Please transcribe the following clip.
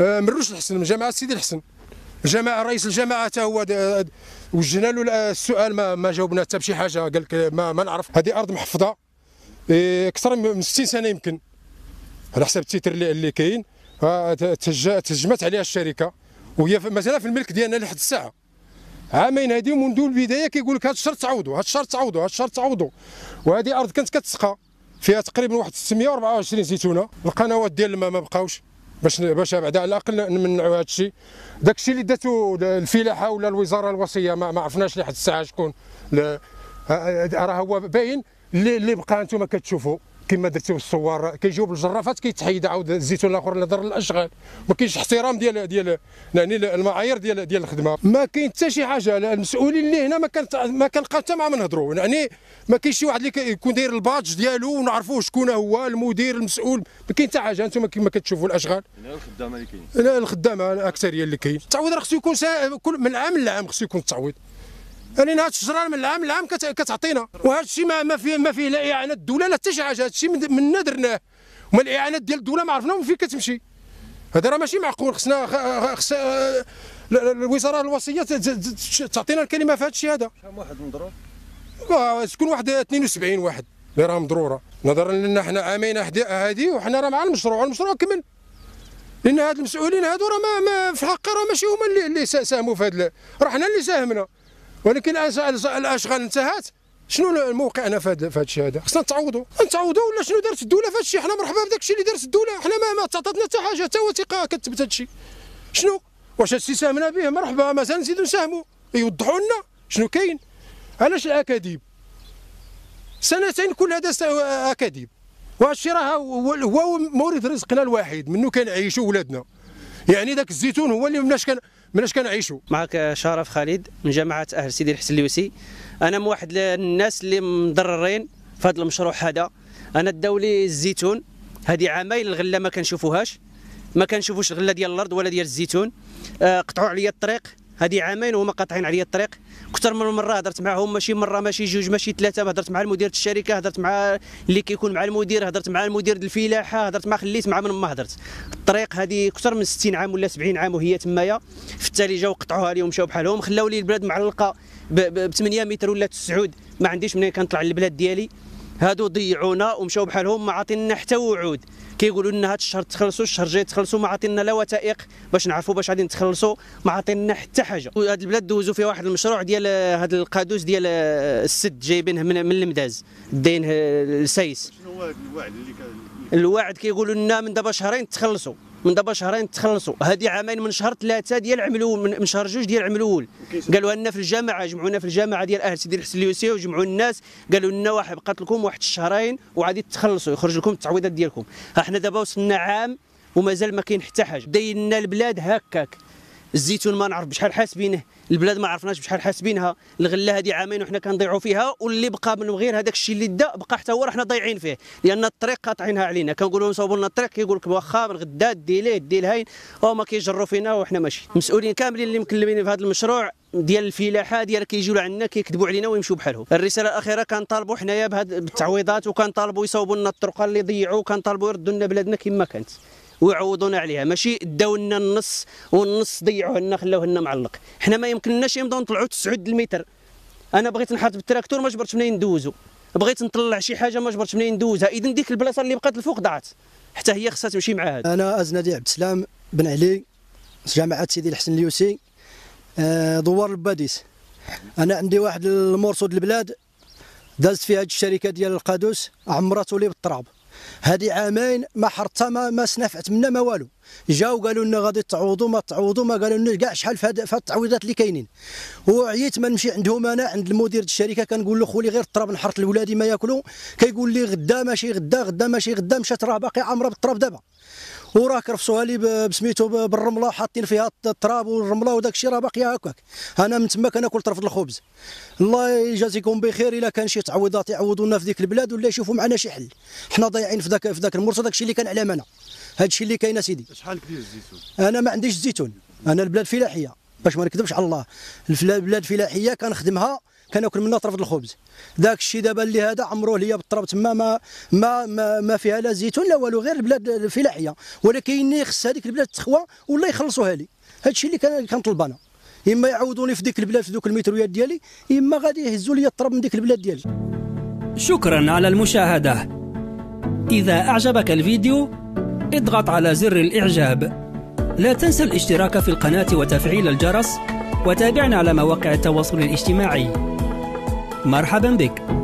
آه، مروش الحسن من جامعه سيدي الحسن جماعة رئيس الجماعة حتى هو وجهنا له السؤال ما ما جاوبنا حتى بشي حاجة قال لك ما, ما نعرف هذه أرض محفظة إيه، أكثر من 60 سنة يمكن على حسب التيتر اللي, اللي كاين آه، تهجمت عليها الشركة وهي مازال في الملك ديالنا لحد الساعة عامين هادي منذ البداية كيقول لك هاد الشهر تعوضوا هاد الشهر تعوضوا هاد الشهر تعوضوا وهذه أرض كانت كتسقى فيها تقريبا واحد 624 زيتونة القنوات ديال الماء ما بقاوش باش باش بعدا على الاقل نمنعوا هذا الشيء داك الشيء اللي داتو الفلاحه ولا الوزاره الوصيه ما, ما عرفناش لحد الساعه شكون راه هو باين اللي, اللي بقى انتم كتشوفوا كما درتيو الصور كيجيو بالجرافات كيتحيد عاود الزيتون الاخر اللي ضر الاشغال ما كاينش احترام ديال ديال يعني المعايير ديال ديال الخدمه ما كاين حتى شي حاجه المسؤولين اللي هنا ما كان ما كنلقى حتى معاهم نهضروا يعني ما كاينش شي واحد اللي يكون داير البادج ديالو ونعرفوه شكون هو المدير المسؤول ما كاين حتى حاجه انتم كما كتشوفوا الاشغال الخدامه اللي كاين الخدامه الاكثريه اللي كاين التعويض راه خصو يكون كل من عام لعام خصو يكون التعويض يعني هاد الشجره من العام العام كتعطينا وهذا الشيء ما, فيه ما فيه لا اعانه الدوله لا حتى شي حاجه هذا الشيء منا درناه وما الاعانات ديال الدوله ما عرفناهم فين كتمشي هذا راه ماشي معقول خصنا خص الوزاره الوصيه تعطينا الكلمه في هذا الشيء هذا كم واحد مضرور؟ تكون واحد 72 واحد اللي راه مضروره نظرا لان حنا عامين هذه وحنا راه مع المشروع المشروع كمل لان هاد المسؤولين هادو راه ما, ما في الحقيقه راه ماشي هما اللي ساهموا في هذا راه حنا اللي ساهمنا ولكن الاشغال انتهت شنو موقعنا في هذا الشيء هذا خصنا نتعوضوا نتعوضوا ولا شنو دارت الدوله في هذا الشيء حنا مرحبا بداك الشيء اللي دارت الدوله حنا ما ما تعطاتنا حتى حاجه حتى وثيقه كتبت هذا الشيء شنو واش الشيء ساهمنا به مرحبا مازال نزيدوا نساهموا يوضحوا لنا شنو كاين علاش الاكاذيب سنتين كل هذا اكاذيب وهادشي راه هو مورد رزقنا الوحيد منه كنعيشوا ولادنا يعني ذاك الزيتون هو اللي مناش كان من اش كنعيشوا معك شرف خالد من جامعه اهل سيدي الحسن اليوسي انا من واحد الناس اللي مضررين في هذا المشروع هذا انا الدولي الزيتون هذه عامين الغله ما كنشوفوهاش ما كنشوفوش الغله ديال الارض ولا ديال الزيتون آه، قطعوا عليا الطريق هذه عامين وهما قاطعين عليا الطريق اكثر من مره هضرت معاهم ماشي مره ماشي جوج ماشي ثلاثه هضرت مع المدير الشركه هضرت مع اللي كيكون مع المدير هضرت مع المدير الفلاحه هضرت مع خليت مع من ما هضرت الطريق هذه اكثر من 60 عام ولا 70 عام وهي تمايا في التالي جاو قطعوها لي ومشاو بحالهم خلاو لي البلاد معلقه ب 8 متر ولا 9 ما عنديش منين كنطلع للبلاد ديالي هادو ضيعونا ومشاو بحالهم ما عاطينا حتى وعود كيقولوا لنا هاد الشهر تخلصوا الشهر الجاي تخلصوا ما عاطينا لا وثائق باش نعرفوا باش غادي نتخلصوا ما عاطينا حتى حاجه وهاد البلاد دوزوا فيها واحد المشروع ديال هاد القادوس ديال آه، السد جايبينه من, من المداز داينه السايس آه، شنو هو الوعد اللي الوعد كيقولوا لنا من دابا شهرين تخلصوا من دابا شهرين تخلصوا هذه عامين من شهر ثلاثه ديال العام الاول من شهر جوج ديال العام الاول قالوا لنا في الجامعه جمعونا في الجامعه ديال اهل سيدي الحسن اليوسي وجمعوا الناس قالوا لنا واحد بقات لكم واحد الشهرين وعادي تخلصوا يخرج لكم التعويضات ديالكم حنا دابا وصلنا عام ومازال ما كاين حتى حاجه داينا البلاد هكاك الزيتون ما نعرف بشحال حاسبينه البلاد ما عرفناش بشحال حاسبينها الغله هذه عامين وحنا كنضيعوا فيها واللي بقى من غير هذاك الشيء اللي دا بقى حتى هو راه ضايعين فيه لان الطريق قاطعينها علينا كنقولوا لهم صوبوا لنا الطريق كيقول لك واخا من غدا دي ليه دي الهين هما كيجروا فينا وحنا ماشي مسؤولين كاملين اللي مكلمين في هذا المشروع ديال الفلاحه ديال كيجيو لعندنا كيكذبوا علينا ويمشوا بحالهم الرساله الاخيره كنطالبوا حنايا بهذه التعويضات وكنطالبوا يصوبوا لنا الطرق اللي ضيعوا وكنطالبوا يردوا لنا بلادنا كما كانت ويعوضونا عليها ماشي داو لنا النص والنص ضيعوه لنا خلاوه لنا معلق حنا ما يمكنناش يمضوا نطلعوا 9 المتر انا بغيت نحط بالتراكتور ما جبرتش منين ندوزو بغيت نطلع شي حاجه ما جبرتش منين ندوزها اذا ديك البلاصه اللي بقات الفوق ضاعت حتى هي خصها تمشي مع هذا انا ازندي عبد السلام بن علي جامعه سيدي الحسن اليوسي آه، دوار الباديس انا عندي واحد المرصود البلاد دازت فيها هذه الشركه ديال القادوس عمرته لي بالتراب هذه عامين ما حرطتها ما, ما سنفعت منا ما والو جاو قالوا لنا غادي تعوضوا ما تعوضوا ما قالوا لنا كاع شحال في هاد التعويضات اللي كاينين وعييت ما نمشي عندهم انا عند المدير الشركه كنقول له خولي غير التراب نحرط لولادي ما ياكلوا كيقول لي غدا ماشي غدا غدا ماشي غدا مشات راه باقي عامره بالتراب دابا وراه كرفسوها لي بسميتو بالرمله وحاطين فيها التراب والرمله وداك الشيء راه باقي هكاك انا من تما كناكل طرف الخبز الله يجازيكم بخير الا كان شي تعويضات يعوضونا في ديك البلاد ولا يشوفوا معنا شي حل حنا ضايعين في ذاك في ذاك المرصد داك الشيء اللي كان علمنا مانا هادشي اللي كاين سيدي شحال كدير الزيتون؟ انا ما عنديش الزيتون انا البلاد فلاحيه باش ما نكذبش على الله البلاد فلاحيه كنخدمها كناكل منها طرف الخبز داك الشيء دابا اللي هذا عمروه ليا بالطرب تما ما ما ما, ما فيها لا زيتون لا والو غير البلاد الفلاحيه ولكن خص هذيك البلاد تخوى ولا يخلصوها لي هذا الشيء اللي كنطلب انا اما يعوضوني في ديك البلاد في ذوك المترويات ديالي اما غادي يهزوا لي الطرب من ديك البلاد ديالي شكرا على المشاهده اذا اعجبك الفيديو اضغط على زر الإعجاب لا تنسى الاشتراك في القناة وتفعيل الجرس وتابعنا على مواقع التواصل الاجتماعي مرحبا بك